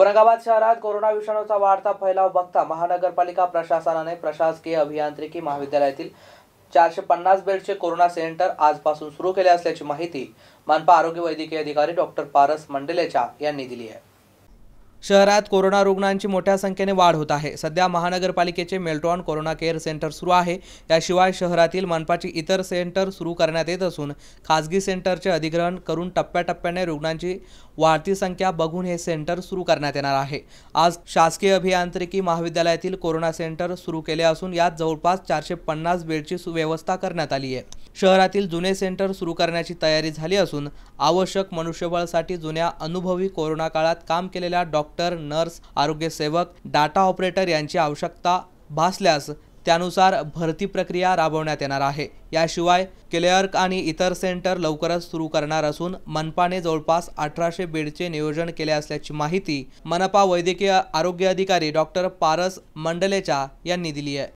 औरंगाबाद शहरात कोरोना विषाणूचा वाढता फैलाव बघता महानगरपालिका प्रशासनाने प्रशासकीय अभियांत्रिकी महाविद्यालयातील चारशे पन्नास बेडचे कोरोना सेंटर आजपासून सुरू केले असल्याची माहिती मनपा आरोग्य वैद्यकीय अधिकारी डॉक्टर पारस मंडलेचा यांनी दिली आहे शहरात कोरोना रुग्णांची मोठ्या संख्येने वाढ होत आहे सध्या महानगरपालिकेचे मेल्ट्रॉन कोरोना केअर सेंटर सुरू आहे याशिवाय शहरातील मनपाची इतर सेंटर सुरू करण्यात येत असून खाजगी सेंटरचे अधिग्रहण करून टप्प्याटप्प्याने रुग्णांची वाढती संख्या बघून हे सेंटर सुरू करण्यात येणार आहे आज शासकीय अभियांत्रिकी महाविद्यालयातील कोरोना सेंटर सुरू केले असून यात जवळपास चारशे पन्नास बेडची सुव्यवस्था करण्यात आली आहे शहरातील जुने सेंटर सुरू करण्याची तयारी झाली असून आवश्यक मनुष्यबळासाठी जुन्या अनुभवी कोरोना काळात काम केलेल्या डॉक्टर नर्स आरोग्यसेवक डाटा ऑपरेटर यांची आवश्यकता भासल्यास त्यानुसार भरती प्रक्रिया राबवण्यात येणार आहे याशिवाय क्लेअर्क आणि इतर सेंटर लवकरच सुरू करणार असून मनपाने जवळपास अठराशे बेडचे नियोजन केले असल्याची माहिती मनपा वैद्यकीय आरोग्य अधिकारी डॉक्टर पारस मंडलेचा यांनी दिली आहे